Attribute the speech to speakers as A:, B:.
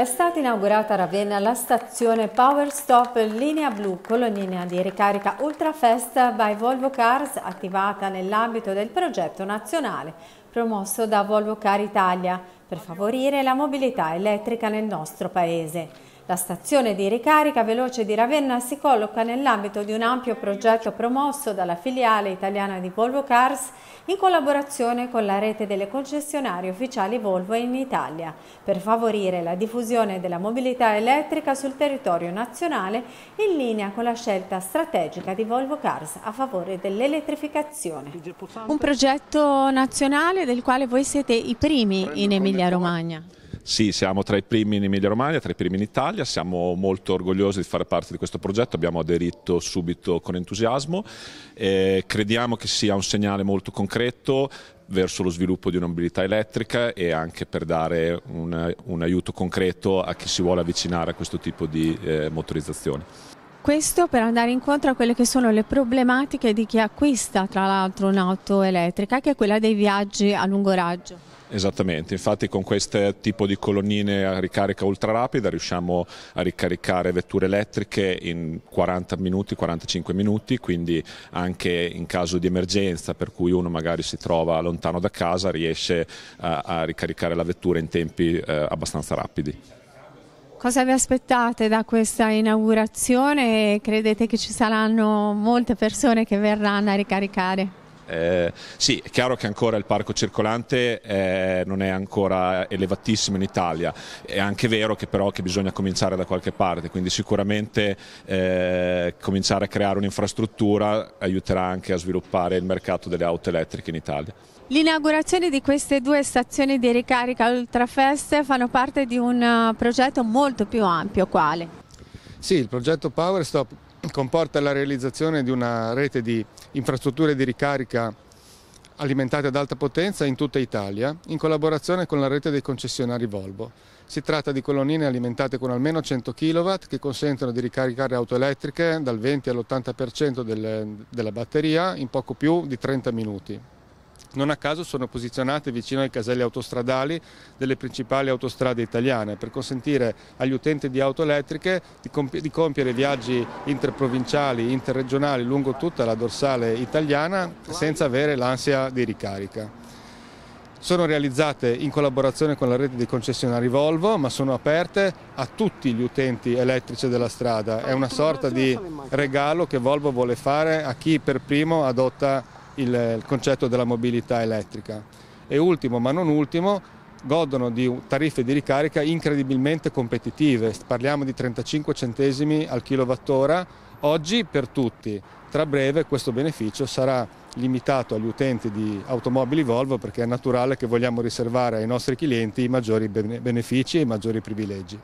A: È stata inaugurata a Ravenna la stazione Power Stop Linea Blu, colonnina di ricarica Ultra Fest by Volvo Cars, attivata nell'ambito del progetto nazionale promosso da Volvo Car Italia per favorire la mobilità elettrica nel nostro paese. La stazione di ricarica veloce di Ravenna si colloca nell'ambito di un ampio progetto promosso dalla filiale italiana di Volvo Cars in collaborazione con la rete delle concessionarie ufficiali Volvo in Italia per favorire la diffusione della mobilità elettrica sul territorio nazionale in linea con la scelta strategica di Volvo Cars a favore dell'elettrificazione. Un progetto nazionale del quale voi siete i primi in Emilia Romagna.
B: Sì, siamo tra i primi in Emilia Romagna, tra i primi in Italia, siamo molto orgogliosi di fare parte di questo progetto, abbiamo aderito subito con entusiasmo, eh, crediamo che sia un segnale molto concreto verso lo sviluppo di una mobilità elettrica e anche per dare un, un aiuto concreto a chi si vuole avvicinare a questo tipo di eh, motorizzazione.
A: Questo per andare incontro a quelle che sono le problematiche di chi acquista tra l'altro un'auto elettrica, che è quella dei viaggi a lungo raggio.
B: Esattamente, infatti con questo tipo di colonnine a ricarica ultrarapida riusciamo a ricaricare vetture elettriche in 40 minuti, 45 minuti, quindi anche in caso di emergenza per cui uno magari si trova lontano da casa riesce a, a ricaricare la vettura in tempi eh, abbastanza rapidi.
A: Cosa vi aspettate da questa inaugurazione? Credete che ci saranno molte persone che verranno a ricaricare?
B: Eh, sì, è chiaro che ancora il parco circolante eh, non è ancora elevatissimo in Italia, è anche vero che però che bisogna cominciare da qualche parte, quindi sicuramente eh, cominciare a creare un'infrastruttura aiuterà anche a sviluppare il mercato delle auto elettriche in Italia.
A: L'inaugurazione di queste due stazioni di ricarica Ultrafest fanno parte di un eh, progetto molto più ampio, quale?
C: Sì, il progetto PowerStop comporta la realizzazione di una rete di infrastrutture di ricarica alimentate ad alta potenza in tutta Italia, in collaborazione con la rete dei concessionari Volvo. Si tratta di colonnine alimentate con almeno 100 kW che consentono di ricaricare auto elettriche dal 20 all'80% delle, della batteria in poco più di 30 minuti non a caso sono posizionate vicino ai caselli autostradali delle principali autostrade italiane per consentire agli utenti di auto elettriche di, compi di compiere viaggi interprovinciali, interregionali lungo tutta la dorsale italiana senza avere l'ansia di ricarica sono realizzate in collaborazione con la rete dei concessionari Volvo, ma sono aperte a tutti gli utenti elettrici della strada. È una sorta di regalo che Volvo vuole fare a chi per primo adotta il, il concetto della mobilità elettrica. E ultimo, ma non ultimo, godono di tariffe di ricarica incredibilmente competitive, parliamo di 35 centesimi al kilowattora, oggi per tutti. Tra breve questo beneficio sarà limitato agli utenti di automobili Volvo perché è naturale che vogliamo riservare ai nostri clienti i maggiori benefici e i maggiori privilegi.